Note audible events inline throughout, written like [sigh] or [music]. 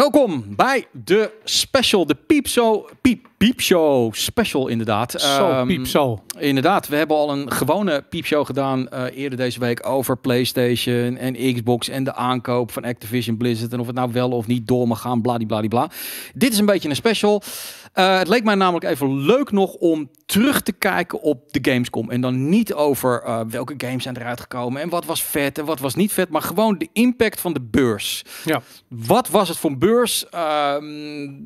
Welkom bij de special, de Piepshow, piep, Piepshow special inderdaad. Zo, um, ehm, Piepshow. Inderdaad, we hebben al een gewone Piepshow gedaan eh, eerder deze week over PlayStation en Xbox en de aankoop van Activision Blizzard en of het nou wel of niet door mag gaan, bla. Dit is een beetje een special. Eh, het leek mij namelijk even leuk nog om terug te kijken op de Gamescom. En dan niet over eh, welke games zijn eruit gekomen en wat was vet en wat was niet vet. Maar gewoon de impact van de beurs. Ja. Wat was het voor een beurs? Ehm,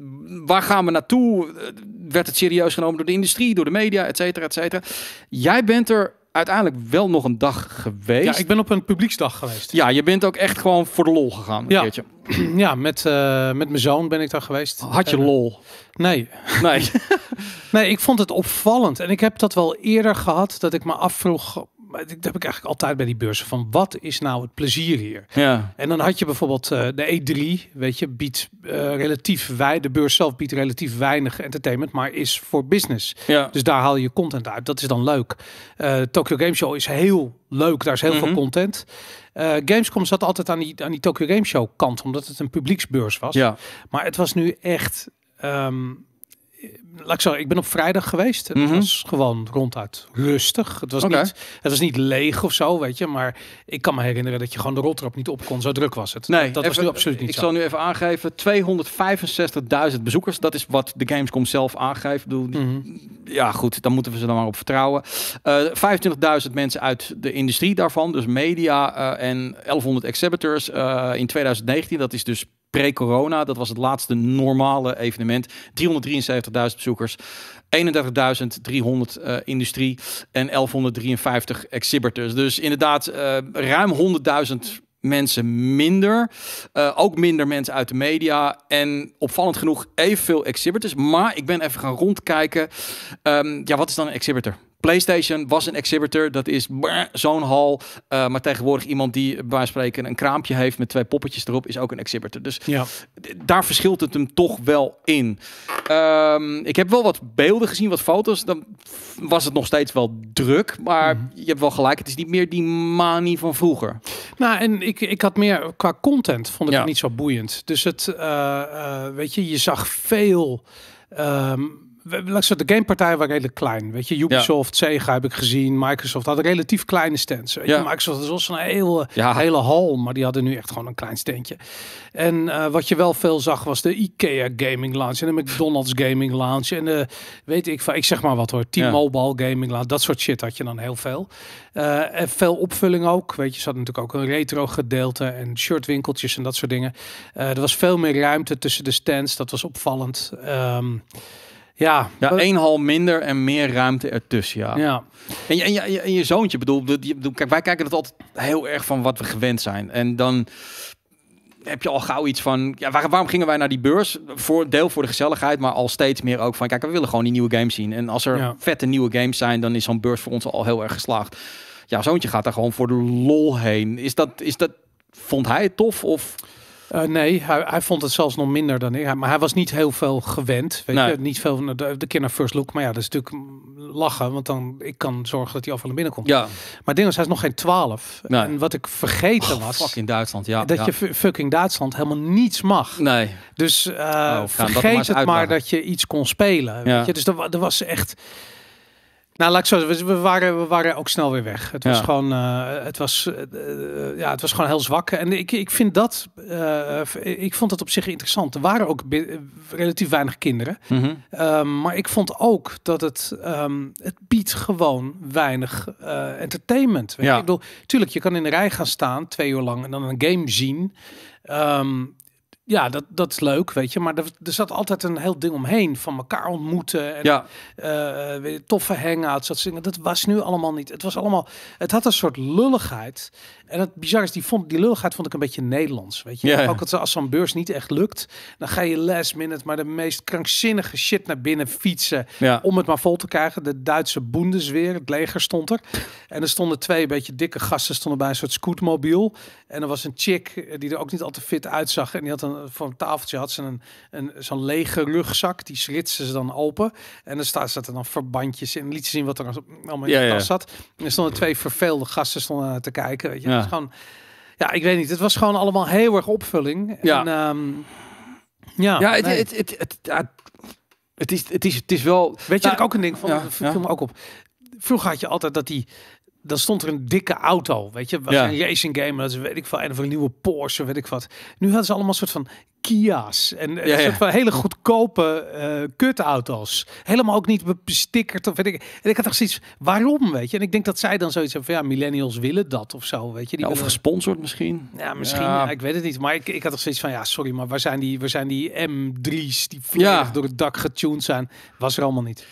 waar gaan we naartoe? Eh, werd het serieus genomen door de industrie, door de media, et cetera, et cetera. Jij bent er uiteindelijk wel nog een dag geweest. Ja, ik ben op een publieksdag geweest. Ja, je bent ook echt gewoon voor de lol gegaan. Een keertje. [clears throat] ja, met, eh, met mijn zoon ben ik daar geweest. Had je eh, lol? Nee. Nee. [laughs] nee, ik vond het opvallend. En ik heb dat wel eerder gehad, dat ik me afvroeg maar dat heb ik eigenlijk altijd bij die beurzen. Van wat is nou het plezier hier? Ja. En dan had je bijvoorbeeld eh, de E3, weet je, biedt eh, relatief wij, de beurs zelf biedt relatief weinig entertainment, maar is voor business. Ja. Dus daar haal je content uit. Dat is dan leuk. Uh, Tokyo Game Show is heel leuk, daar is heel veel mhm. content. Gamescom zat altijd aan die, aan die Tokyo Game Show kant, omdat het een publieksbeurs was. Ja. Maar het was nu echt. Ehm, laat ik zo. ik ben op vrijdag geweest. Het mhm. was gewoon ronduit rustig. Het was, niet, het was niet leeg of zo, weet je. Maar ik kan me herinneren dat je gewoon de roltrap niet op kon. Zo druk was het. Nee, dat was nu absoluut niet Ik zal nu even aangeven. 265.000 bezoekers. Dat is wat de Gamescom zelf aangeeft. Mm Ja, goed. Dan moeten we ze dan maar op vertrouwen. Uh, eh, 25.000 mensen uit de industrie daarvan. Dus media eh, en 1100 exhibitors eh, in 2019. Dat is dus pre-corona. Dat was het laatste normale evenement. 373.000 bezoekers. 31.300 uh, eh, industrie en 1153 exhibitors. Dus inderdaad, eh, ruim 100.000 mensen minder. Eh, ook minder mensen uit de media. En opvallend genoeg evenveel exhibitors. Maar ik ben even gaan rondkijken. Ehm, ja, wat is dan een exhibitor? PlayStation was een exhibitor. Dat is zo'n hal. Eh, maar tegenwoordig iemand die bij spreken een kraampje heeft met twee poppetjes erop, is ook een exhibitor. Dus ja. daar verschilt het hem toch wel in. Ehm, ik heb wel wat beelden gezien, wat foto's. Dan was het nog steeds wel druk. Maar mhm. je hebt wel gelijk. Het is niet meer die manie van vroeger. Nou, en ik, ik had meer qua content vond ik het niet zo boeiend. Dus het, eh, eh, weet je, je zag veel. Ehm, de gamepartijen waren redelijk klein. Weet je, Ubisoft, Sega heb ik gezien. Microsoft had relatief kleine stands. je? Microsoft is was een hele, eh, ja. hele hal, maar die hadden nu echt gewoon een klein standje. En eh, wat je wel veel zag was de IKEA Gaming Lounge en de McDonald's Gaming Lounge. En weet ik, ik zeg maar wat hoor, T-Mobile Gaming Lounge. Dat soort shit had je dan heel veel. Eh, en veel opvulling ook. Weet je, ze hadden natuurlijk ook een retro gedeelte en shirtwinkeltjes en dat soort dingen. er was veel meer ruimte tussen de stands. Dat was opvallend. Ehm, ja, ja één hal minder en meer ruimte ertussen, ja. ja. En, je, en, je, en, je, zoontje, bedoel, bedoel, kijk, wij kijken het altijd heel erg van wat we gewend zijn. En dan heb je al gauw iets van... Ja, waarom gingen wij naar die beurs? Voor, deel voor de gezelligheid, maar al steeds meer ook van... Kijk, we willen gewoon die nieuwe games zien. En als er vette nieuwe games zijn, dan is zo'n beurs voor ons al heel erg geslaagd. Ja, zoontje gaat daar gewoon voor de lol heen. Is dat... Is dat vond hij het tof of... Eh, nee, hij, hij, vond het zelfs nog minder dan ik. maar hij was niet heel veel gewend. Weet je? Niet veel van de, de keer first look. Maar ja, dat is natuurlijk lachen. Want dan ik kan zorgen dat hij afval naar binnen komt. Ja. Maar ding is, hij is nog geen 12. En wat ik vergeten oh, was. Fucking Duitsland, ja. Dat je fucking Duitsland helemaal niets mag. Nee. Dus uh, oh, vergeet maar het maar dat je iets kon spelen. Ja. je? Dus dat er was echt. Nou, laat ik zo we, we waren, we waren ook snel weer weg. Het was gewoon, eh, het was, eh, eh, ja, het was gewoon heel zwak. En ik, ik vind dat, ik vond dat op zich interessant. Er waren ook relatief weinig kinderen. Mhm. Ehm, maar ik vond ook dat het, ehm, het biedt gewoon weinig entertainment. ja. Ik bedoel, tuurlijk, je kan in de rij gaan staan twee uur lang en dan een game zien. Ehm, ja, dat, dat is leuk, weet je. Maar er, er zat altijd een heel ding omheen van elkaar ontmoeten. En, ja. Eh, toffe hangouts, dat zingen. Dat was nu allemaal niet. Het was allemaal... Het had een soort lulligheid. En het bizar is, die, vond, die lulligheid vond ik een beetje Nederlands, weet je. Ook als, als zo'n beurs niet echt lukt, dan ga je last minute maar de meest krankzinnige shit naar binnen fietsen. Ja. Om het maar vol te krijgen. De Duitse boendesweer het leger stond er. En er stonden twee beetje dikke gasten stonden bij een soort scootmobiel. En er was een chick eh, die er ook niet al te fit uitzag. En die had een van voor een tafeltje had ze een, een zo'n lege rugzak. Die schritsen ze dan open. En dan staat, er dan verbandjes in. Liet zien wat er allemaal in de tas zat. En er stonden twee verveelde gasten stonden te kijken. Weet je. Ja. gewoon, ja, ik weet niet. Het was gewoon allemaal heel erg opvulling. Ja. En, ehm, ja, ja, het, het, het, het, is, het, is, het is wel... Weet je, nou, ik ook een ding van, ja, ook op. Vroeger had je altijd dat die dan stond er een dikke auto, weet je, was ja. een racing game, dat is weet ik veel, en voor een nieuwe Porsche, weet ik wat. Nu hadden ze allemaal soort van Kia's en ja, soort van hele goedkope uh, kutauto's, helemaal ook niet bestickerd of weet ik. En ik had echt zoiets, waarom, weet je? En ik denk dat zij dan zoiets van, ja, millennials willen dat of zo, weet je? Die of gesponsord misschien. Ja, misschien. ik weet het niet, maar ik, ik had toch zoiets van, ja, sorry, maar waar zijn die, waar zijn die M3's die volledig door het dak getuned zijn? Was er allemaal niet.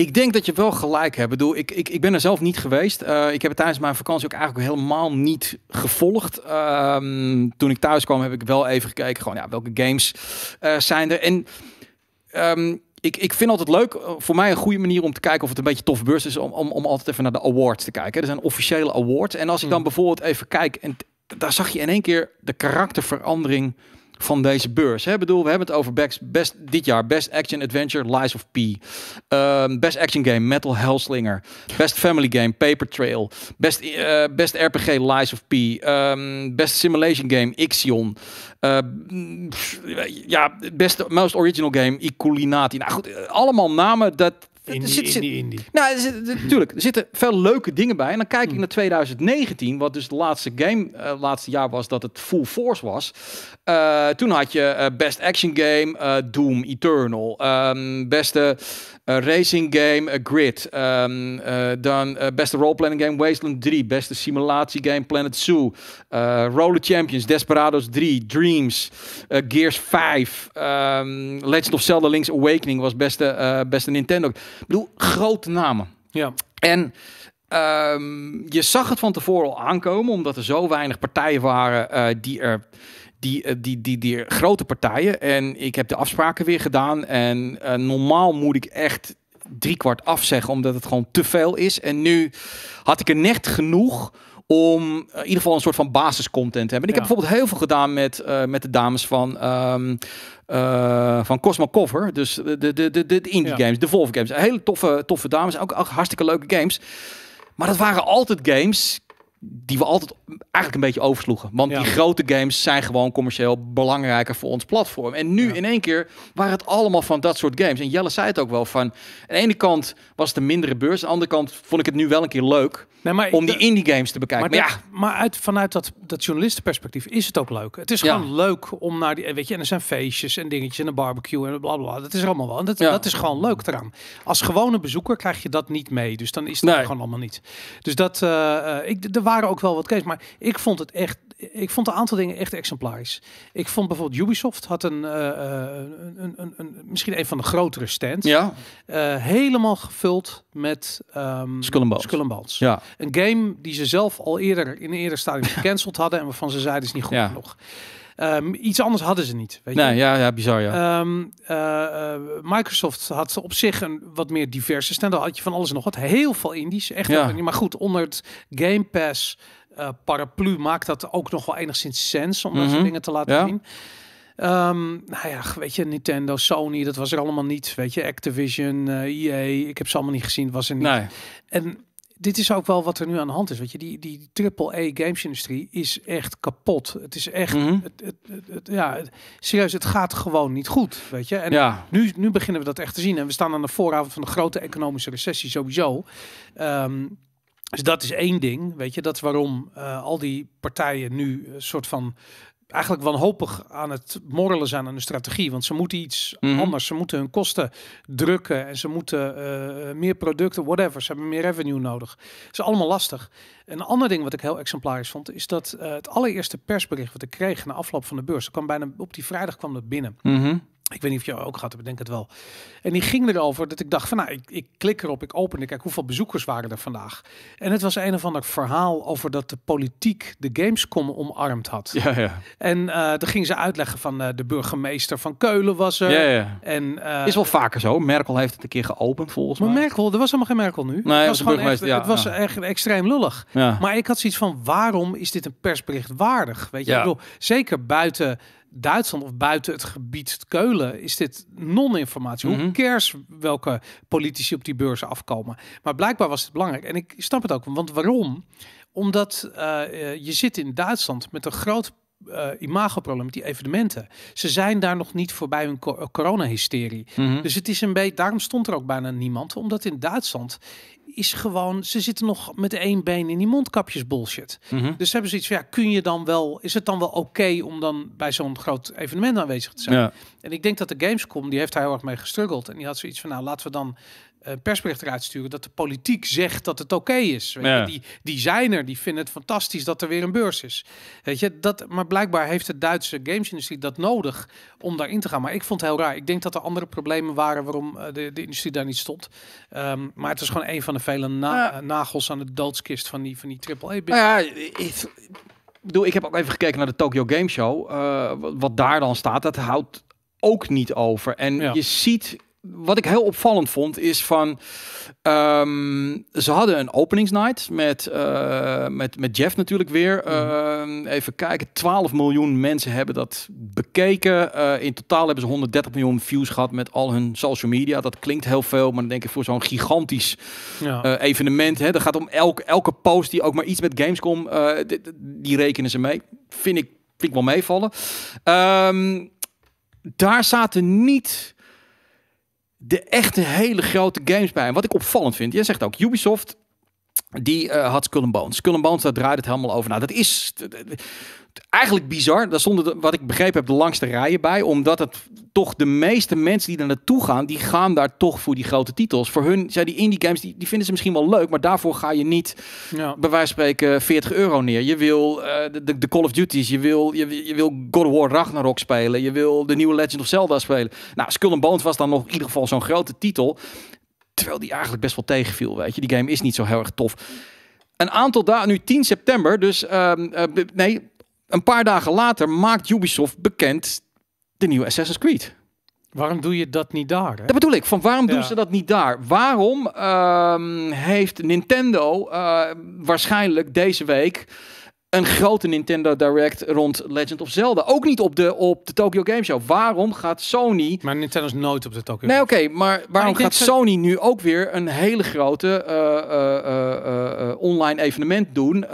Ik denk dat je wel gelijk hebt. Ik ik, ik, ik ben er zelf niet geweest. Eh, ik heb het tijdens mijn vakantie ook eigenlijk helemaal niet gevolgd. Ehm, toen ik thuis kwam heb ik wel even gekeken. Gewoon, ja, welke games eh, zijn er? En... Ehm, ik, ik vind altijd leuk, eh, voor mij een goede manier om te kijken of het een beetje tof beurs is, om, om, om altijd even naar de awards te kijken. Er zijn officiële awards. En als ik dan hmm. bijvoorbeeld even kijk, en daar zag je in één keer de karakterverandering van deze beurs. Hè? bedoel, we hebben het over best, dit jaar Best Action Adventure, Lies of P. Ehm, best Action Game, Metal Hellslinger. Best Family Game, Paper Trail. Best, eh, best RPG, Lies of P. Ehm, best Simulation Game, Ixion. Ehm, ja, Best Most Original Game, Iculinati. Nou goed, eh, allemaal namen dat indie, indie, Nou, er natuurlijk, er zitten veel leuke dingen bij. En dan kijk ik hmm. naar 2019, wat dus het laatste game, eh, laatste jaar was dat het full force was. Eh, toen had je eh, Best Action Game, Doom Eternal. Ehm, beste racing game Grid. Ehm, eh, dan eh, beste roleplaying game Wasteland 3. Beste simulatie game Planet Zoo. Eh, Roller Champions. Desperados 3. Dreams. Gears 5. Ehm, Legend of Zelda Link's Awakening was beste, beste Nintendo. Ik bedoel, grote namen. Ja. En ehm, je zag het van tevoren al aankomen, omdat er zo weinig partijen waren die er die, eh, die, die, die grote partijen. En ik heb de afspraken weer gedaan. En eh, normaal moet ik echt kwart afzeggen, omdat het gewoon te veel is. En nu had ik er net genoeg om eh, in ieder geval een soort van basiscontent te hebben. ik heb bijvoorbeeld heel veel gedaan met, met de dames van, ehm, van Cosmo Cover. Dus de, de, de, de indie games, de Wolf games. Hele toffe, toffe dames, ook hartstikke leuke games. Maar dat waren altijd games die we altijd eigenlijk een beetje oversloegen. Want die grote games zijn gewoon commercieel belangrijker voor ons platform. En nu in één keer waren het allemaal van dat soort games. En Jelle zei het ook wel van... aan de ene kant was het een mindere beurs... aan de andere kant vond ik het nu wel een keer leuk... om die indie games te bekijken. Maar, ja. maar uit, vanuit dat, dat journalistenperspectief is het ook leuk. Het is gewoon leuk om naar die... Weet je, en er zijn feestjes en dingetjes en een barbecue en blablabla. Bla. Dat is allemaal wel. dat, dat is gewoon leuk eraan. Als gewone bezoeker krijg je dat niet mee. Dus dan is dat gewoon allemaal niet. Dus dat... Eh, eh, ik, de waren ook wel wat kees, maar ik vond het echt ik vond een aantal dingen echt exemplaris. Ik vond bijvoorbeeld Ubisoft had een, uh, een, een, een misschien een van de grotere stands. Ja. Eh, helemaal gevuld met um, skull Bones. Ja. Een game die ze zelf al eerder in een eerder stadium [laughs] gecanceld hadden en waarvan ze zeiden is niet goed ja. genoeg. Ehm, iets anders hadden ze niet. Weet nee, Ja, ja, bizar ja. Ehm, eh, eh, Microsoft had ze op zich een wat meer diverse stand. had je van alles nog wat. Heel veel indies. Echt ja. Maar goed, onder het Game Pass eh, paraplu maakt dat ook nog wel enigszins sens om dat soort mhm. dingen te laten ja. zien. Um, nou ja, weet je, Nintendo, Sony, dat was er allemaal niet. Weet je, Activision, uh, EA, ik heb ze allemaal niet gezien, was er niet. Nee. En dit is ook wel wat er nu aan de hand is. Weet je, die, die triple games-industrie is echt kapot. Het is echt, mhm. het, het, ja, serieus, het gaat gewoon niet goed. Weet je, en ja. nu, nu beginnen we dat echt te zien. En we staan aan de vooravond van de grote economische recessie sowieso. Ehm, dus dat is één ding, weet je. Dat is waarom eh, al die partijen nu een soort van eigenlijk wanhopig aan het morrelen zijn aan de strategie. Want ze moeten iets mhm. anders. Ze moeten hun kosten drukken en ze moeten eh, meer producten, whatever. Ze hebben meer revenue nodig. Dat is allemaal lastig. Een ander ding wat ik heel exemplarisch vond, is dat eh, het allereerste persbericht wat ik kreeg na afloop van de beurs, kwam bijna op die vrijdag kwam dat binnen. Mhm. Ik weet niet of je ook gehad hebt, denk het wel. En die ging erover dat ik dacht van nou, ik, ik klik erop, ik open, ik kijk hoeveel bezoekers waren er vandaag. En het was een of ander verhaal over dat de politiek de Gamescom omarmd had. Ja, ja. En uh, dan ging ze uitleggen van eh, de burgemeester van Keulen was er. Ja, ja. En, eh, Is wel vaker zo. Merkel heeft het een keer geopend volgens mij. Maar Merkel, er was helemaal geen Merkel nu. Nee, het was, gewoon echt, ja, het was ja. echt extreem lullig. Maar ik had zoiets van waarom is dit een persbericht waardig? Weet je, ik bedoel, zeker buiten Duitsland of buiten het gebied Keulen is dit non-informatie. Hoe mhm. cares welke politici op die beurzen afkomen? Maar blijkbaar was het belangrijk. En ik snap het ook, want waarom? Omdat eh, eh, je zit in Duitsland met een groot uh, imagoprobleem, die evenementen. Ze zijn daar nog niet voorbij hun coronahysterie. corona-hysterie. Mhm. Dus het is een beetje, daarom stond er ook bijna niemand, omdat in Duitsland is gewoon, ze zitten nog met één been in die mondkapjes bullshit. Mhm. Dus ze hebben zoiets van, ja, kun je dan wel, is het dan wel oké om dan bij zo'n groot evenement aanwezig te zijn? Ja. En ik denk dat de Gamescom, die heeft daar heel erg mee gestruggeld. En die had zoiets van, nou, laten we dan een eh, persbericht eruit sturen dat de politiek zegt dat het oké is. Die, die zijn er, die vinden het fantastisch dat er weer een beurs is. Weet je, dat, maar blijkbaar heeft de Duitse gamesindustrie dat nodig om daarin te gaan. Maar ik vond het heel raar. Ik denk dat er andere problemen waren waarom eh, de, de industrie daar niet stond. Ehm, maar het was gewoon een van de vele na eh, nagels aan de doodskist van die, van die aaa e nou Ja, ik, bedoel, ik heb ook even gekeken naar de Tokyo Game Show. wat, daar dan staat, dat houdt ook niet over. En je ziet wat ik heel opvallend vond is van ehm, ze hadden een openingsnight met, eh, met, met Jeff natuurlijk weer. Mhm. Ehm, even kijken, 12 miljoen mensen hebben dat bekeken. Eh, in totaal hebben ze 130 miljoen views gehad met al hun social media. Dat klinkt heel veel, maar dan denk ik voor zo'n gigantisch ja. Eh, evenement. Hè, dat gaat om elke, elke post die ook maar iets met Gamescom, die, die rekenen ze mee. Vind ik, vind ik wel meevallen. Ehm, daar zaten niet de echte hele grote games bij. En wat ik opvallend vind, jij zegt ook Ubisoft die eh, had Skull and Bones. Skull and Bones, daar draait het helemaal over. Nou, dat is eigenlijk bizar. Daar stonden, wat ik begrepen heb, de langste rijen bij. Omdat het toch de meeste mensen die daar naartoe gaan, die gaan daar toch voor die grote titels. Voor hun zijn die indie games, die, die vinden ze misschien wel leuk. Maar daarvoor ga je niet, ja. bij wijze van spreken, 40 euro neer. Je wil eh, de, de, Call of Duties, je wil, je, wil God of War Ragnarok spelen. Je wil de nieuwe Legend of Zelda spelen. Nou, Skull and Bones was dan nog in ieder geval zo'n grote titel. Terwijl die eigenlijk best wel tegenviel, weet je. Die game is niet zo heel erg tof. Een aantal dagen, nu 10 september, dus ehm, eh, nee, een paar dagen later maakt Ubisoft bekend de nieuwe Assassin's Creed. Waarom doe je dat niet daar? Dat bedoel ik. Van waarom doen ze dat niet daar? Waarom ehm, heeft Nintendo eh, waarschijnlijk deze week een grote Nintendo Direct rond Legend of Zelda. Ook niet op de, op de Tokyo Game Show. Waarom gaat Sony... Maar Nintendo is nooit op de Tokyo Nee, oké. maar waarom gaat Sony nu ook weer een hele grote eh, eh, eh, online evenement doen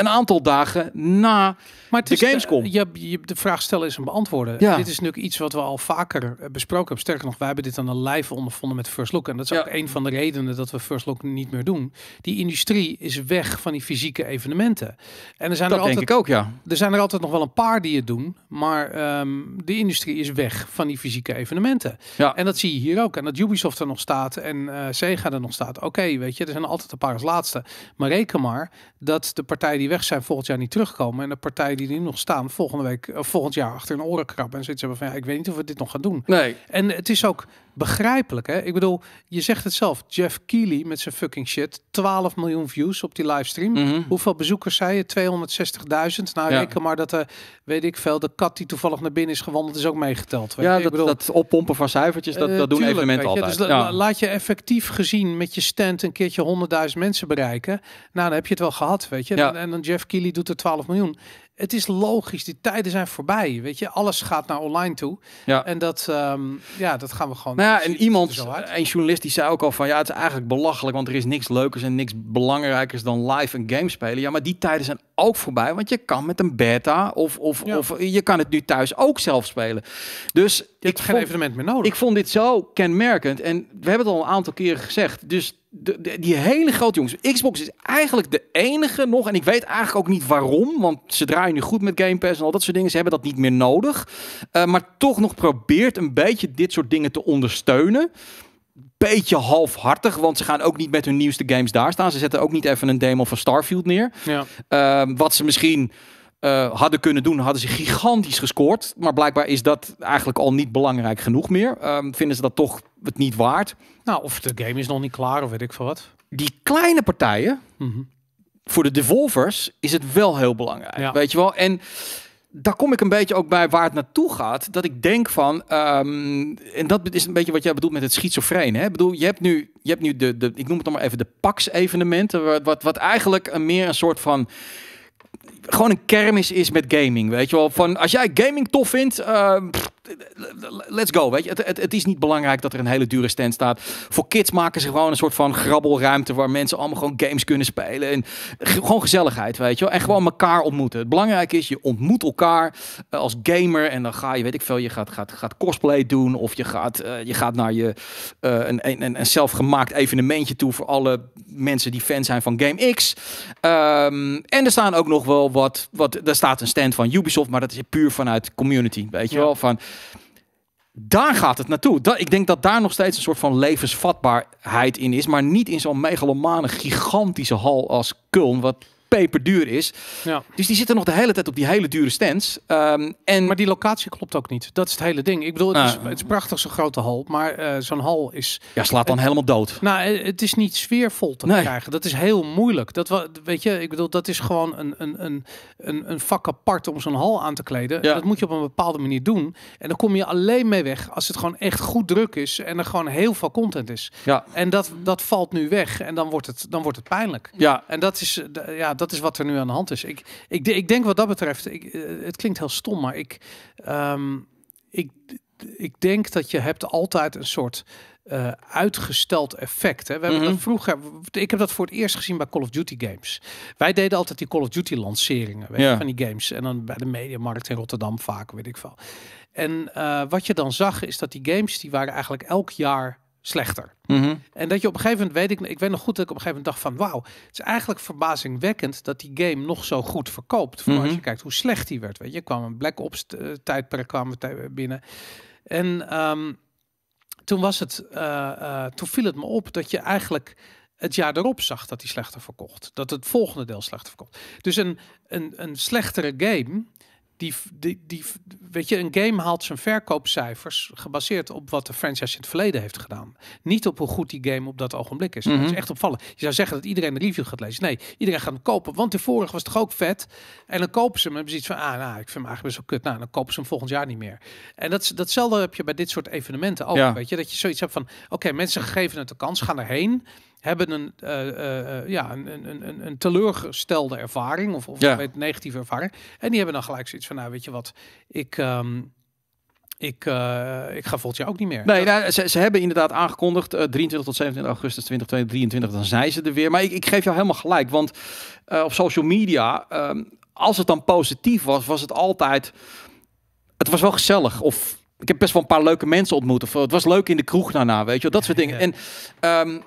een aantal dagen na maar de Gamescom. De, je, je, de vraag stellen is een beantwoorden. Ja. Dit is natuurlijk iets wat we al vaker eh, besproken hebben. Sterker nog, wij hebben dit aan de lijve ondervonden met First Look. En dat is ook een van de redenen dat we First Look niet meer doen. Die industrie is weg van die fysieke evenementen. En er zijn er altijd, ik ook, ja. Er zijn er altijd nog wel een paar die het doen. Maar ehm, de industrie is weg van die fysieke evenementen. Ja. En dat zie je hier ook. En dat Ubisoft er nog staat en uh, Sega er nog staat. Oké, weet je, er zijn altijd een paar als laatste. Maar reken maar dat de partij die weg zijn volgend jaar niet terugkomen. En de partijen die nu nog staan volgende week, volgend jaar achter een oren krabben. En zit hebben van ja, ik weet niet of we dit nog gaan doen. Nee. En het is ook begrijpelijk, hè? Ik bedoel, je zegt het zelf. Jeff Keely met zijn fucking shit. 12 miljoen views op die livestream. Mhm. Hoeveel bezoekers zei je? 260.000. Nou, ja. reken maar dat de, eh, weet ik veel, de kat die toevallig naar binnen is gewandeld is ook meegeteld. ja, ik dat, bedoel, dat oppompen van cijfertjes, dat, eh, dat doen tuurlijk, altijd. Dus ja. Laat je effectief gezien met je stand een keertje 100.000 mensen bereiken. Nou, dan heb je het wel gehad, weet je. Ja. En, en dan Jeff Keely doet er 12 miljoen het is logisch, die tijden zijn voorbij. Weet je, alles gaat naar online toe. Ja. En dat, ehm, ja, dat gaan we gewoon. Nou ja, en iemand, een journalist, die zei ook al van ja, het is eigenlijk belachelijk, want er is niks leukers en niks belangrijkers dan live een game spelen. Ja, maar die tijden zijn ook voorbij, want je kan met een beta of, of, of je kan het nu thuis ook zelf spelen. Dus ik geen evenement meer nodig. Ik vond dit zo kenmerkend en we hebben het al een aantal keren gezegd. Dus de, die hele grote jongens. Xbox is eigenlijk de enige nog. En ik weet eigenlijk ook niet waarom. Want ze draaien nu goed met Game Pass en al dat soort dingen. Ze hebben dat niet meer nodig. Eh, maar toch nog probeert een beetje dit soort dingen te ondersteunen beetje halfhartig, want ze gaan ook niet met hun nieuwste games daar staan. Ze zetten ook niet even een demo van Starfield neer. Ja. Ehm, wat ze misschien eh, hadden kunnen doen, hadden ze gigantisch gescoord. Maar blijkbaar is dat eigenlijk al niet belangrijk genoeg meer. Ehm, vinden ze dat toch het niet waard. Nou, of de game is nog niet klaar of weet ik veel wat. Die kleine partijen, mhm. voor de devolvers is het wel heel belangrijk. Weet je wel? En daar kom ik een beetje ook bij waar het naartoe gaat. Dat ik denk van, ehm, en dat is een beetje wat jij bedoelt met het schizofreen. Hè? Ik bedoel, je hebt nu, je hebt nu de, de, ik noem het dan maar even de PAX-evenementen. Wat, wat, eigenlijk een, meer een soort van gewoon een kermis is met gaming. Weet je wel, van als jij gaming tof vindt, ehm, let's go, weet je. Het, het, het, is niet belangrijk dat er een hele dure stand staat. Voor kids maken ze gewoon een soort van grabbelruimte waar mensen allemaal gewoon games kunnen spelen. En gewoon gezelligheid, weet je. En gewoon elkaar ontmoeten. Het belangrijke is, je ontmoet elkaar eh, als gamer en dan ga je, weet ik veel, je gaat, gaat, gaat cosplay doen of je gaat, eh, je gaat naar je, eh, een, een, een zelfgemaakt evenementje toe voor alle mensen die fan zijn van Game X. Ehm, en er staan ook nog wel wat, wat, er staat een stand van Ubisoft, maar dat is puur vanuit community, weet je ja. wel. Van, daar gaat het naartoe. ik denk dat daar nog steeds een soort van levensvatbaarheid in is. Maar niet in zo'n megalomane, gigantische hal als Köln. Wat peperduur is. Ja. Dus die zitten nog de hele tijd op die hele dure stands. Ehm, en... Maar die locatie klopt ook niet. Dat is het hele ding. Ik bedoel, het, is, nou. het is, prachtig zo'n grote hal, maar eh, zo'n hal is... Ja, slaat dan het, helemaal dood. Nou, eh, het is niet sfeervol te krijgen. Dat is heel moeilijk. Dat, wat weet je, ik bedoel, dat is gewoon een, een, een, een, een vak apart om zo'n hal aan te kleden. Ja. Dat moet je op een bepaalde manier doen. En dan kom je alleen mee weg als het gewoon echt goed druk is en er gewoon heel veel content is. Ja. En dat, dat valt nu weg en dan wordt het, dan wordt het pijnlijk. Ja. En dat is, eh, ja, dat is wat er nu aan de hand is. Ik, ik, ik denk wat dat betreft, ik, eh, het klinkt heel stom, maar ik, ehm, ik, ik denk dat je hebt altijd een soort eh, uitgesteld effect. Hè. We hebben dat mhm. vroeger, ik heb dat voor het eerst gezien bij Call of Duty games. Wij deden altijd die Call of Duty lanceringen weet je, van die games. En dan bij de mediamarkt in Rotterdam vaak, weet ik veel. En eh, wat je dan zag is dat die games, die waren eigenlijk elk jaar slechter. Mhm. En dat je op een gegeven moment weet ik, ik weet nog goed dat ik op een gegeven moment dacht van wauw, het is eigenlijk verbazingwekkend dat die game nog zo goed verkoopt. Vooral mhm. als je kijkt hoe slecht die werd. Weet je, kwam een Black Ops eh, tijdperk kwam binnen. En ehm, toen was het, eh, eh, toen viel het me op dat je eigenlijk het jaar erop zag dat die slechter verkocht. Dat het volgende deel slechter verkocht. Dus een, een, een slechtere game die, die, die, weet je, een game haalt zijn verkoopcijfers gebaseerd op wat de franchise in het verleden heeft gedaan. Niet op hoe goed die game op dat ogenblik is. Dat is mhm. echt opvallend. Je zou zeggen dat iedereen de review gaat lezen. Nee, iedereen gaat hem kopen, want de vorige was toch ook vet. En dan kopen ze hem en ze iets van, ah, nou, ik vind hem eigenlijk best wel kut. Nou, dan kopen ze hem volgend jaar niet meer. En dat, datzelfde heb je bij dit soort evenementen ook, weet je. Dat je zoiets hebt van, oké, mensen geven het de kans, gaan erheen hebben een, eh, eh, eh, ja, een, een, een, een, teleurgestelde ervaring of, of ja. negatieve ervaring. En die hebben dan gelijk zoiets van, nou weet je wat, ik... Ehm, ik, ik ga volgens jou ook niet meer. Nee, nou, ze, ze, hebben inderdaad aangekondigd 23 tot 27 augustus 2023, dan zijn ze er weer. Maar ik, ik geef jou helemaal gelijk, want op social media, ehm, als het dan positief was, was het altijd... Het was wel gezellig of ik heb best wel een paar leuke mensen ontmoet. Of het was leuk in de kroeg daarna, weet je. Dat soort dingen. En ehm,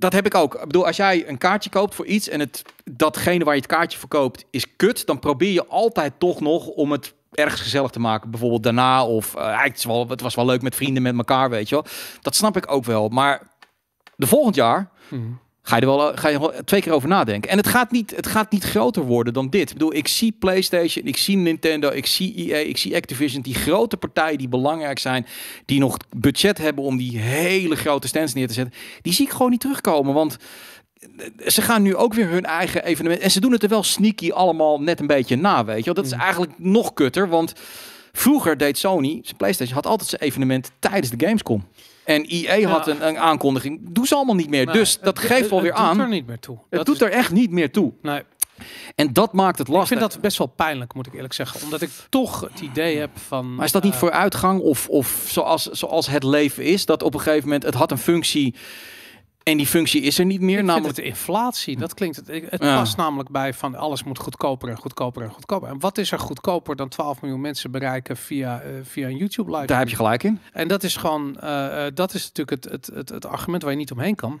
dat heb ik ook. Ik bedoel, als jij een kaartje koopt voor iets en het, datgene waar je het kaartje verkoopt is kut, dan probeer je altijd toch nog om het ergens gezellig te maken. Bijvoorbeeld daarna of uh, het, wel, het, was wel leuk met vrienden met elkaar, weet je wel. Dat snap ik ook wel. Maar de volgend jaar mhm ga je er wel ga je twee keer over nadenken. En het gaat, niet, het gaat niet groter worden dan dit. Ik bedoel, ik zie PlayStation, ik zie Nintendo, ik zie EA, ik zie Activision. Die grote partijen die belangrijk zijn, die nog budget hebben om die hele grote stands neer te zetten. Die zie ik gewoon niet terugkomen, want... Ze gaan nu ook weer hun eigen evenement. En ze doen het er wel sneaky allemaal net een beetje na, weet je. Dat is mm. eigenlijk nog kutter, want vroeger deed Sony, zijn PlayStation, had altijd zijn evenement tijdens de Gamescom. En IE had een, een, aankondiging. Doe ze allemaal niet meer. dus dat geeft wel weer aan. Het doet er niet meer toe. Het dat doet er echt niet meer toe. Nee. En dat maakt het lastig. Ik vind dat best wel pijnlijk, moet ik eerlijk zeggen. Omdat ik toch het idee heb van. Maar is dat niet eh, vooruitgang? Of, of zoals, zoals het leven is, dat op een gegeven moment het had een functie en die functie is er niet meer. Ik namelijk de inflatie. Dat klinkt het. Het past namelijk bij van alles moet goedkoper en goedkoper en goedkoper. En wat is er goedkoper dan 12 miljoen mensen bereiken via, eh, via een YouTube live? Daar heb je gelijk in. En dat is gewoon, eh, eh, dat is natuurlijk het, het, het, het argument waar je niet omheen kan.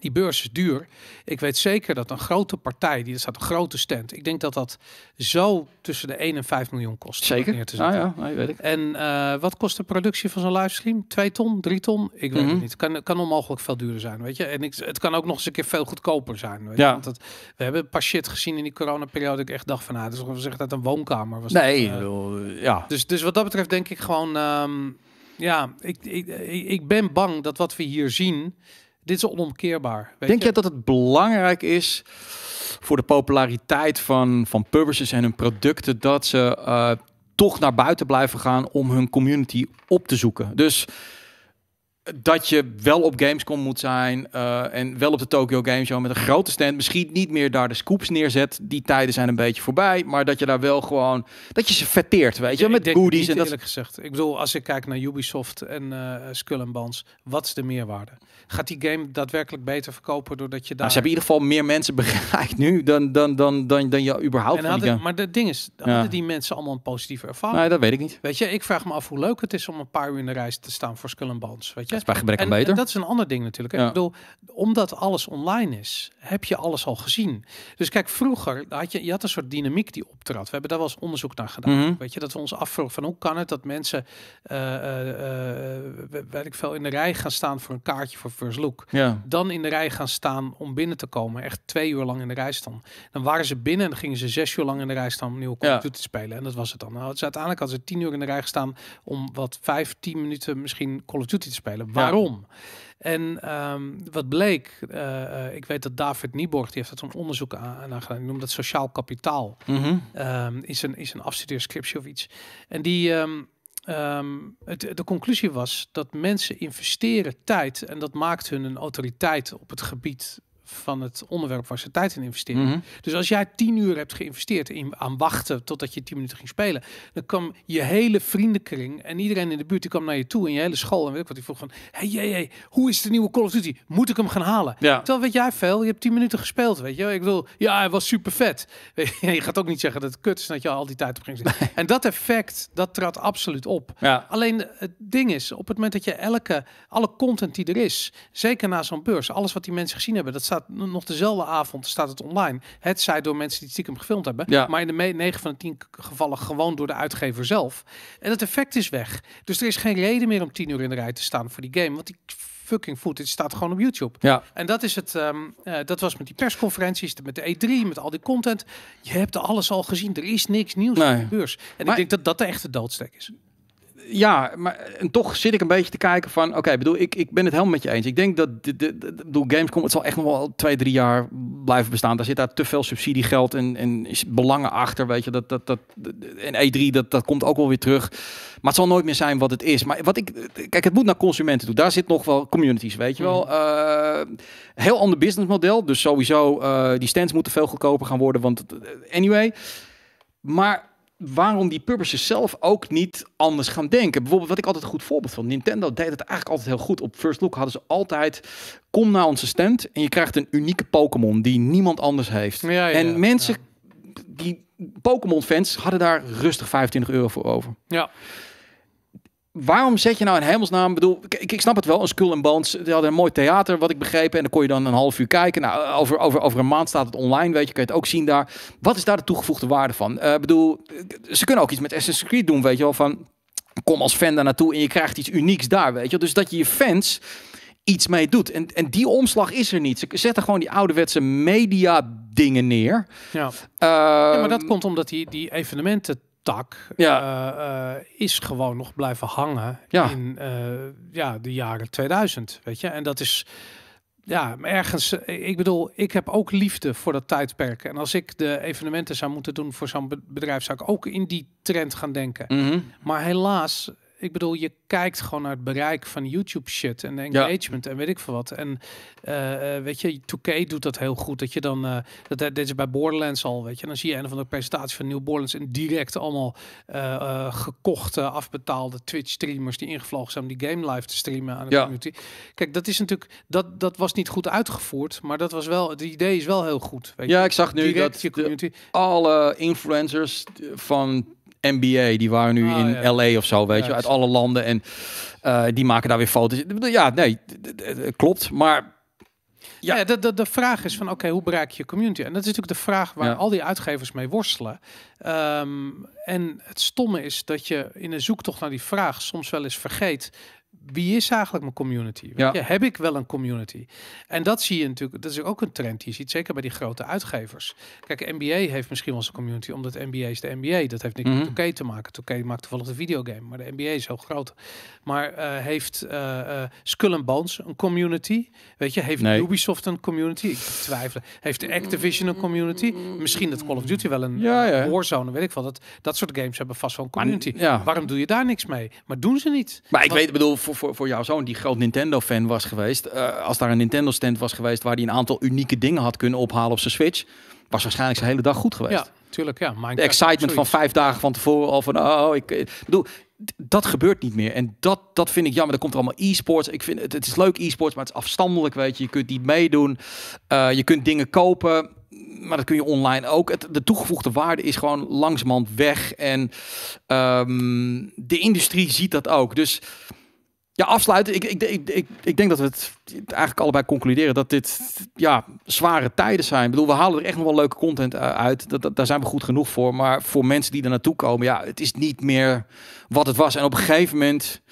Die beurs is duur. Ik weet zeker dat een grote partij, die staat een grote stand, ik denk dat dat zo tussen de 1 en 5 miljoen kost. Zeker. Ah, ja, weet ik. En eh, wat kost de productie van zo'n livestream? 2 ton, 3 ton? Ik weet het mhm. niet. Het kan, kan onmogelijk veel duurder zijn, weet je. En ik, het kan ook nog eens een keer veel goedkoper zijn. Weet ja. Want we hebben pas shit gezien in die coronaperiode. Ik echt dacht van, nou, dus we zeggen dat een woonkamer was. Nee, eh, ja. Dus, dus wat dat betreft denk ik gewoon, ehm, ja, ik, ik, ik ben bang dat wat we hier zien dit is onomkeerbaar. Weet Denk je? jij dat het belangrijk is voor de populariteit van, van publishers en hun producten dat ze eh, toch naar buiten blijven gaan om hun community op te zoeken? Dus dat je wel op Gamescom moet zijn eh, en wel op de Tokyo Game Show met een grote stand. Misschien niet meer daar de scoops neerzet. Die tijden zijn een beetje voorbij. Maar dat je daar wel gewoon... Dat je ze verteert, weet je. met goodies. en dat eerlijk gezegd. Ik bedoel, als ik kijk naar Ubisoft en uh, Skull Bones. Wat is de meerwaarde? Gaat die game daadwerkelijk beter verkopen doordat je nou, daar... Nou, ze hebben in ieder geval meer mensen [laughs] bereikt nu dan, dan, dan, dan, dan je überhaupt... En hadden, maar de ding is, hadden die mensen allemaal een positieve ervaring? Nee, dat weet ik niet. Weet je, ik vraag me af hoe leuk het is om een paar uur in de reis te staan voor Skull Bones. Weet je? bij gebrek aan beter. En dat is een ander ding natuurlijk. Ik bedoel, omdat alles online is, heb je alles al gezien. Dus kijk, vroeger had je, je had een soort dynamiek die optrad. We hebben daar wel eens onderzoek naar gedaan. Mhm. Weet je, dat we ons afvroegen van hoe kan het dat mensen, uh, weet ik veel, in de rij gaan staan voor een kaartje voor First Look. Ja. Dan in de rij gaan staan om binnen te komen. Echt twee uur lang in de rij staan. Dan waren ze binnen en gingen ze zes uur lang in de rij staan om nieuwe computer ja. te spelen. En dat was het dan. Nou, dus uiteindelijk hadden ze tien uur in de rij gestaan om wat vijf, tien minuten misschien Call of Duty te spelen. Waarom? En ehm, wat bleek, eh, eh, ik weet dat David Nieborg, die heeft dat zo'n onderzoek aan, aan gedaan, noemt dat sociaal kapitaal, mhm. ehm, is een, is een afstudeerscriptie of iets. En die, ehm, het, de conclusie was dat mensen investeren tijd en dat maakt hun een autoriteit op het gebied van het onderwerp waar ze tijd in investeren. Mhm. Dus als jij tien uur hebt geïnvesteerd in, aan wachten totdat je tien minuten ging spelen, dan kwam je hele vriendenkring en iedereen in de buurt die kwam naar je toe en je hele school en weet ik wat. Die vroeg van, hey, hey, hey hoe is de nieuwe Call of Duty? Moet ik hem gaan halen? Terwijl weet jij veel, je hebt tien minuten gespeeld, weet je. Ik bedoel, ja, hij was super vet. [laughs] je gaat ook niet zeggen dat het kut is dat je al die tijd op ging zitten. en dat effect, dat trad absoluut op. Alleen eh, het ding is, op het moment dat je elke, alle content die er is, zeker na zo'n beurs, alles wat die mensen gezien hebben, dat staat nog dezelfde avond staat het online. Het zij door mensen die het stiekem gefilmd hebben. Ja. Maar in de 9 van de 10 gevallen gewoon door de uitgever zelf. En het effect is weg. Dus er is geen reden meer om 10 uur in de rij te staan voor die game. Want die fucking footage staat gewoon op YouTube. Ja. En dat is het. Ehm, eh, dat was met die persconferenties, met de E3, met al die content. Je hebt alles al gezien. Er is niks nieuws nee. de beurs. En ik denk dat dat de echte doodstek is ja, maar eh, en toch zit ik een beetje te kijken van... Oké, bedoel, ik, ik ben het helemaal met je eens. Ik denk dat de, de, de, bedoel, Gamescom, het zal echt nog wel twee, drie jaar blijven bestaan. Daar zit daar te veel subsidiegeld en, en belangen achter, weet je. Dat, dat, dat, en E3, dat, dat komt ook wel weer terug. Maar het zal nooit meer zijn wat het is. Maar wat ik... Kijk, het moet naar consumenten toe. Daar zit nog wel communities, weet je wel. Mhm. Eh, heel ander businessmodel. Dus sowieso, eh, die stands moeten veel goedkoper gaan worden. Want anyway... Maar waarom die publishers zelf ook niet anders gaan denken. Bijvoorbeeld wat ik altijd een goed voorbeeld van. Nintendo deed het eigenlijk altijd heel goed. Op First Look hadden ze altijd... kom naar onze stand en je krijgt een unieke Pokémon... die niemand anders heeft. en mensen, die Pokémon-fans... hadden daar rustig 25 euro voor over. Ja waarom zet je nou in hemelsnaam? Bedoel, ik, ik snap het wel, een Skull and Bones. Die hadden een mooi theater, wat ik begreep. En dan kon je dan een half uur kijken. Nou, eh, over, over, over een maand staat het online, weet je. kun je het ook zien daar. Wat is daar de toegevoegde waarde van? Uh, bedoel, eh, ze kunnen ook iets met Assassin's Creed doen, weet je wel. Van, kom als fan daar naartoe en je krijgt iets unieks daar, weet je Dus dat je je fans iets mee doet. En, en die omslag is er niet. Ze zetten gewoon die ouderwetse media dingen neer. Ja, ja maar dat komt omdat die, die evenementen ja. Eh, eh, is gewoon nog blijven hangen ja. in eh, ja, de jaren 2000. Weet je, en dat is. Ja, ergens, ik bedoel, ik heb ook liefde voor dat tijdperk. En als ik de evenementen zou moeten doen voor zo'n bedrijf, zou ik ook in die trend gaan denken. Mhm. Maar helaas ik bedoel, je kijkt gewoon naar het bereik van YouTube shit en engagement en weet ik veel wat. En eh, eh, weet je, 2K doet dat heel goed. Dat je dan, uh, dat, dat is bij Borderlands al, weet je. dan zie je een van de presentatie van Nieuw Borderlands en direct allemaal gekochte, afbetaalde Twitch streamers die ingevlogen zijn om die game live te streamen aan de community. Kijk, dat is natuurlijk, dat, dat was niet goed uitgevoerd, maar dat was wel, het idee is wel heel goed. Weet ja, je? ik zag nu dat je community. alle influencers van NBA, die waren nu oh, in LA of zo, weet je, uit alle landen. En eh, die maken daar weer foto's. Ja, nee, klopt. Maar ja, de, de, de, vraag is van oké, hoe bereik je community? En dat is natuurlijk de vraag waar al die uitgevers mee worstelen. Ehm, en het stomme is dat je in een zoektocht naar die vraag soms wel eens vergeet wie is eigenlijk mijn community? Ja. heb ik wel een community? En dat zie je natuurlijk, dat is ook een trend die je ziet, zeker bij die grote uitgevers. Kijk, NBA heeft misschien wel zijn community, omdat NBA is de NBA. Dat heeft niks met 2 mhm. te maken. 2 maakt toevallig de videogame, maar de NBA is heel groot. Maar eh, heeft uh, Skull and Bones een community? Weet je, heeft Ubisoft een community? Ik twijfel. Heeft Activision een community? Misschien dat Call of Duty wel een ja, ja. Warzone, weet ik wel. Dat, dat soort games hebben vast wel een community. ja. Waarom doe je daar niks mee? Maar doen ze niet. Maar ik weet, bedoel, voor, voor, voor jouw zoon, die groot Nintendo-fan was geweest, eh, als daar een Nintendo-stand was geweest waar hij een aantal unieke dingen had kunnen ophalen op zijn Switch, was waarschijnlijk zijn hele dag goed geweest. Ja, tuurlijk, ja. de excitement van vijf dagen van tevoren al van, oh, ik, bedoel, dat gebeurt niet meer. En dat, dat vind ik jammer. Er komt er allemaal e-sports. Ik vind het, het is leuk e-sports, maar het is afstandelijk, weet je. Je kunt niet meedoen. Eh, je kunt dingen kopen maar dat kun je online ook. Het, de toegevoegde waarde is gewoon langzamerhand weg. En ehm, de industrie ziet dat ook. Dus ja, afsluiten. Ik, ik, ik, ik, denk dat we het eigenlijk allebei concluderen dat dit ja, zware tijden zijn. Ik bedoel, we halen er echt nog wel leuke content eh, uit. dat, daar zijn we goed genoeg voor. Maar voor mensen die er naartoe komen, ja, het is niet meer wat het was. En op een gegeven moment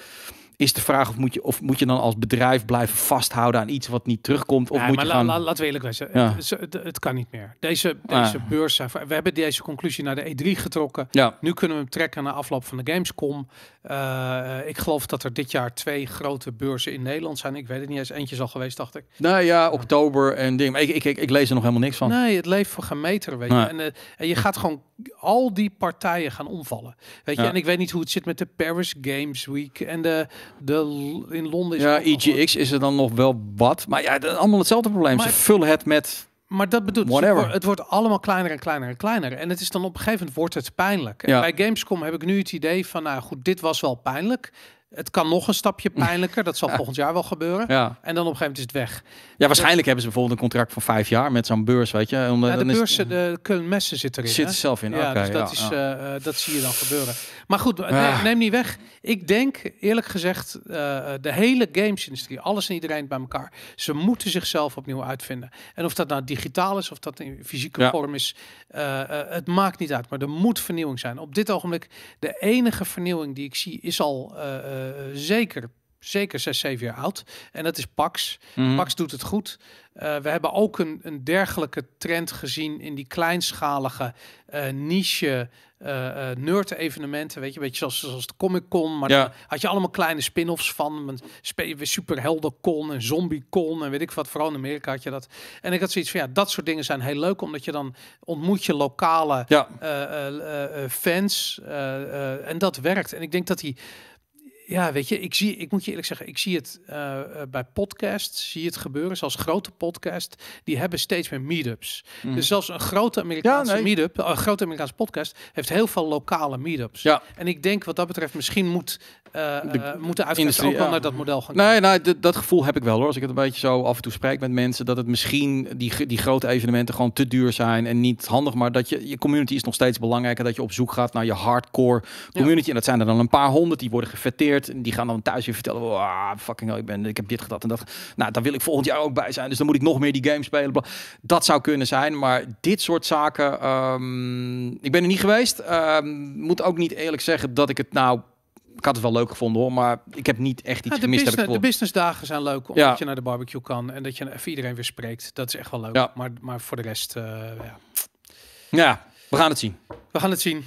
is de vraag of moet, je, of moet je dan als bedrijf blijven vasthouden aan iets wat niet terugkomt? Of moet maar je gaan... la, la, laten we eerlijk zijn, het, kan niet meer. Deze, ah. deze beurs, we hebben deze conclusie naar de E3 getrokken. Ja. Nu kunnen we hem trekken naar afloop van de Gamescom. Eh, ik geloof dat er dit jaar twee grote beurzen in Nederland zijn. Ik weet het niet eens, eentje al geweest, dacht ik. Nou ja, oktober en ding. ik, ik, ik, lees er nog helemaal niks van. Nee, het leeft voor geen weet je. En, eh, en je gaat gewoon al die partijen gaan omvallen. Weet je, en ik weet niet hoe het zit met de Paris Games Week en de, de in Londen. Is ja, EGX e is er dan nog wel wat, maar ja, allemaal hetzelfde probleem. Ze vullen het met maar dat bedoelt Whatever. het wordt allemaal kleiner en kleiner en kleiner. En het is dan op een gegeven moment wordt het pijnlijk. bij Gamescom heb ik nu het idee van, nou goed, dit was wel pijnlijk. Het kan nog een stapje pijnlijker. Dat zal [laughs] volgend jaar wel gebeuren. Ja. En dan op een gegeven moment is het weg. Ja, dus- waarschijnlijk hebben ze bijvoorbeeld een contract van vijf jaar met zo'n beurs, weet je. Om de, ja, de beurs, Messen zit erin. Zit zelf in, ja, dus dat, Is, eh, eh, dat zie je dan gebeuren. Maar goed, neem, neem niet weg. Ik denk eerlijk gezegd, eh, de hele gamesindustrie, alles en iedereen bij elkaar, ze moeten zichzelf opnieuw uitvinden. En of dat nou digitaal is, of dat in fysieke vorm is, eh, eh, het maakt niet uit. Maar er moet vernieuwing zijn. Op dit ogenblik, de enige vernieuwing die ik zie, is al zeker zeker 6, 7 jaar oud. En dat is Pax. Mhm. Pax doet het goed. Eh, we hebben ook een, een, dergelijke trend gezien in die kleinschalige uh, niche uh, nerd-evenementen. Weet je, beetje zoals, zoals de Comic-Con. Maar ja. had je allemaal kleine spin-offs van. Superhelden-Con en Zombie-Con en weet ik wat. Vooral in Amerika had je dat. En ik had zoiets van, ja, dat soort dingen zijn heel leuk. Omdat je dan ontmoet je lokale fans. en dat werkt. En ik denk dat die ja, weet je, ik, zie, ik moet je eerlijk zeggen, ik zie het eh, eh, bij podcasts, zie het gebeuren. Zelfs grote podcasts, die hebben steeds meer meetups. Mm. Dus zelfs een grote Amerikaanse meetup, een grote Amerikaanse podcast, heeft heel veel lokale meetups. Ja. En ik denk wat dat betreft, misschien moet eh, de, eh, moeten uitgangspunten ook naar dat model gaan Nee, nee nou, dat gevoel heb ik wel hoor. Als ik het een beetje zo af en toe spreek met mensen, dat het misschien die, die grote evenementen gewoon te duur zijn en niet handig. Maar dat je, je community is nog steeds belangrijker. Dat je op zoek gaat naar je hardcore community. En dat zijn er dan een paar honderd die worden gefetteerd. En die gaan dan thuis weer vertellen: wow, fucking ik, ben, ik heb dit gedaan en dat. Nou, dan wil ik volgend jaar ook bij zijn. Dus dan moet ik nog meer die game spelen. Dat zou kunnen zijn. Maar dit soort zaken. Ehm, ik ben er niet geweest. Ehm, moet ook niet eerlijk zeggen dat ik het nou ik had het wel leuk gevonden hoor, maar ik heb niet echt iets ja, de gemist. Business, de businessdagen zijn leuk, omdat je naar de barbecue kan en dat je even iedereen weer spreekt. Dat is echt wel leuk. Maar, maar voor de rest, uh, ja. ja, we gaan het zien. We gaan het zien.